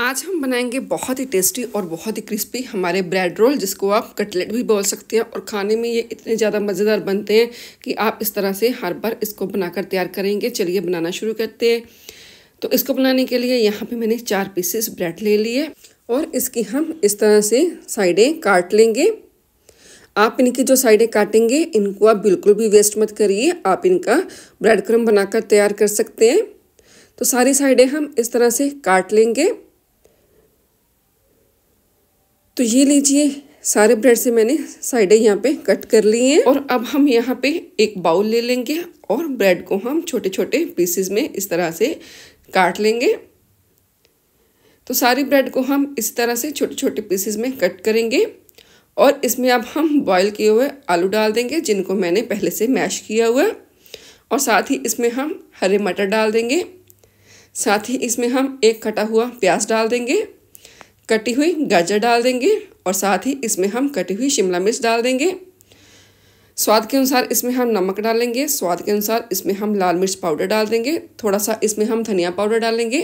आज हम बनाएंगे बहुत ही टेस्टी और बहुत ही क्रिस्पी हमारे ब्रेड रोल जिसको आप कटलेट भी बोल सकते हैं और खाने में ये इतने ज़्यादा मज़ेदार बनते हैं कि आप इस तरह से हर बार इसको बनाकर तैयार करेंगे चलिए बनाना शुरू करते हैं तो इसको बनाने के लिए यहाँ पे मैंने चार पीसेस ब्रेड ले लिए और इसकी हम इस तरह से साइडें काट लेंगे आप इनकी जो साइडें काटेंगे इनको आप बिल्कुल भी वेस्ट मत करिए आप इनका ब्रेड क्रम बनाकर तैयार कर सकते हैं तो सारी साइडें हम इस तरह से काट लेंगे तो ये लीजिए सारे ब्रेड से मैंने साइडें यहाँ पे कट कर ली हैं और अब हम यहाँ पे एक बाउल ले लेंगे और ब्रेड को हम छोटे छोटे पीसेस में इस तरह से काट लेंगे तो सारी ब्रेड को हम इस तरह से छोटे छोटे पीसेस में कट करेंगे और इसमें अब हम बॉईल किए हुए आलू डाल देंगे जिनको मैंने पहले से मैश किया हुआ और साथ ही इसमें हम हरे मटर डाल देंगे साथ ही इसमें हम एक कटा हुआ प्याज डाल देंगे कटी हुई गाजर डाल देंगे और साथ ही इसमें हम कटी हुई शिमला मिर्च डाल देंगे स्वाद के अनुसार इसमें हम नमक डालेंगे स्वाद के अनुसार इसमें हम लाल मिर्च पाउडर डाल देंगे थोड़ा सा इसमें हम धनिया पाउडर डालेंगे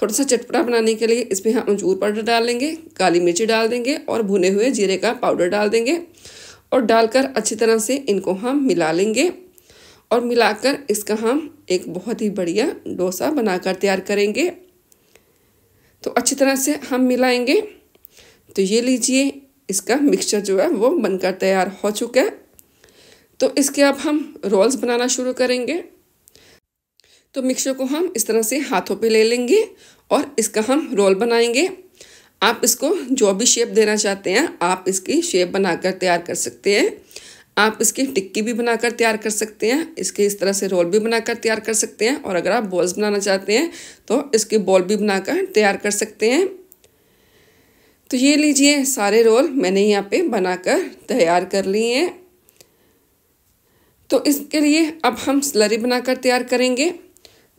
थोड़ा सा चटपटा बनाने के लिए इसमें हम अंजूर पाउडर डालेंगे काली मिर्ची डाल देंगे और भुने हुए जीरे का पाउडर डाल देंगे और डालकर अच्छी तरह से इनको हम मिला लेंगे और मिलाकर इसका हम एक बहुत ही बढ़िया डोसा बनाकर तैयार करेंगे तो अच्छी तरह से हम मिलाएंगे तो ये लीजिए इसका मिक्सचर जो है वो बनकर तैयार हो चुका है तो इसके अब हम रोल्स बनाना शुरू करेंगे तो मिक्सचर को हम इस तरह से हाथों पे ले लेंगे और इसका हम रोल बनाएंगे आप इसको जो भी शेप देना चाहते हैं आप इसकी शेप बनाकर तैयार कर सकते हैं आप इसकी टिक्की भी बनाकर तैयार कर सकते हैं इसके इस तरह से रोल भी बनाकर तैयार कर सकते हैं और अगर आप बॉल्स बनाना चाहते हैं तो इसके बॉल भी बनाकर तैयार कर सकते हैं तो ये लीजिए सारे रोल मैंने यहाँ पे बनाकर तैयार कर लिए हैं तो इसके लिए अब हम स्लरी बनाकर तैयार करेंगे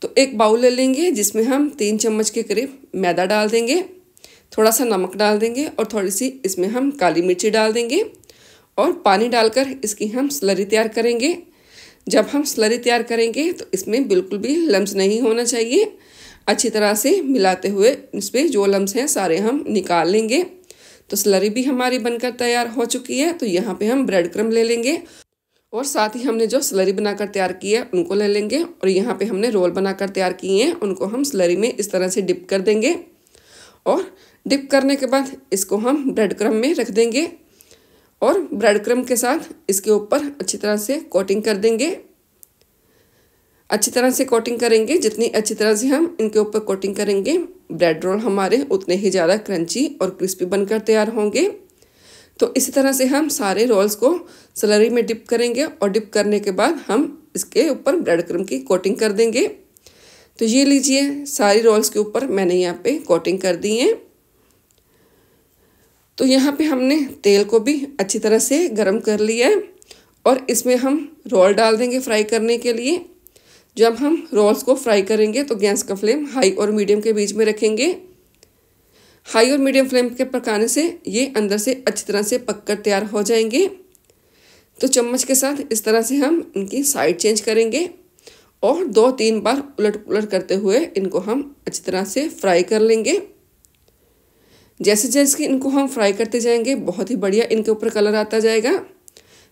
तो एक बाउल ले लेंगे जिसमें हम तीन चम्मच के करीब मैदा डाल देंगे थोड़ा सा नमक डाल देंगे और थोड़ी सी इसमें हम काली मिर्ची डाल देंगे और पानी डालकर इसकी हम स्लरी तैयार करेंगे जब हम स्लरी तैयार करेंगे तो इसमें बिल्कुल भी लम्स नहीं होना चाहिए अच्छी तरह से मिलाते हुए इस पर जो लम्स हैं सारे हम निकाल लेंगे तो स्लरी भी हमारी बनकर तैयार हो चुकी है तो यहाँ पे हम ब्रेड क्रम ले लेंगे और साथ ही हमने जो स्लरी बनाकर तैयार की है उनको ले लेंगे और यहाँ पे हमने रोल बनाकर तैयार किए हैं उनको हम स्लरी में इस तरह से डिप कर देंगे और डिप करने के बाद इसको हम ब्रेड क्रम में रख देंगे और ब्रेड क्रम के साथ इसके ऊपर अच्छी तरह से कोटिंग कर देंगे अच्छी तरह से कोटिंग करेंगे जितनी अच्छी तरह से हम इनके ऊपर कोटिंग करेंगे ब्रेड रोल हमारे उतने ही ज़्यादा क्रंची और क्रिस्पी बनकर तैयार होंगे तो इसी तरह से हम सारे रोल्स को सलरी में डिप करेंगे और डिप करने के बाद हम इसके ऊपर ब्रेड क्रम की कोटिंग कर देंगे तो ये लीजिए सारी रोल्स के ऊपर मैंने यहाँ पे कोटिंग कर दी है तो यहाँ पे हमने तेल को भी अच्छी तरह से गर्म कर लिया है और इसमें हम रोल डाल देंगे फ्राई करने के लिए जब हम रोल्स को फ्राई करेंगे तो गैस का फ्लेम हाई और मीडियम के बीच में रखेंगे हाई और मीडियम फ्लेम के पकाने से ये अंदर से अच्छी तरह से पककर तैयार हो जाएंगे तो चम्मच के साथ इस तरह से हम इनकी साइड चेंज करेंगे और दो तीन बार उलट उलट करते हुए इनको हम अच्छी तरह से फ्राई कर लेंगे जैसे जैसे इनको हम फ्राई करते जाएंगे बहुत ही बढ़िया इनके ऊपर कलर आता जाएगा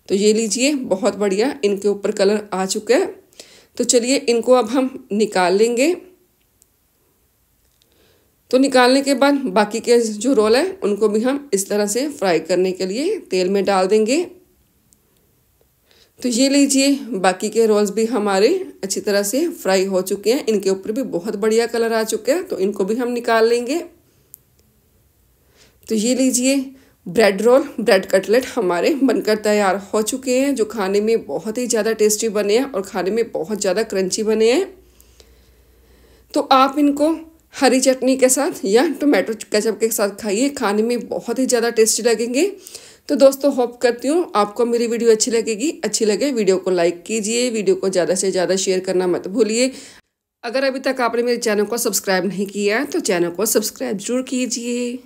तो ये लीजिए बहुत बढ़िया इनके ऊपर कलर आ चुका है तो चलिए इनको अब हम निकाल लेंगे तो निकालने के बाद बाकी के जो रोल है उनको भी हम इस तरह से फ्राई करने के लिए तेल में डाल देंगे तो ये लीजिए बाकी के रोल्स भी हमारे अच्छी तरह से फ्राई हो चुके हैं इनके ऊपर भी बहुत बढ़िया कलर आ चुका है तो इनको भी हम निकाल लेंगे तो ये लीजिए ब्रेड रोल ब्रेड कटलेट हमारे बनकर तैयार हो चुके हैं जो खाने में बहुत ही ज़्यादा टेस्टी बने हैं और खाने में बहुत ज़्यादा क्रंची बने हैं तो आप इनको हरी चटनी के साथ या टोमेटो केचप के साथ खाइए खाने में बहुत ही ज़्यादा टेस्टी लगेंगे तो दोस्तों होप करती हूँ आपको मेरी वीडियो अच्छी लगेगी अच्छी लगे वीडियो को लाइक कीजिए वीडियो को ज़्यादा से ज़्यादा शेयर करना मत भूलिए अगर अभी तक आपने मेरे चैनल को सब्सक्राइब नहीं किया है तो चैनल को सब्सक्राइब जरूर कीजिए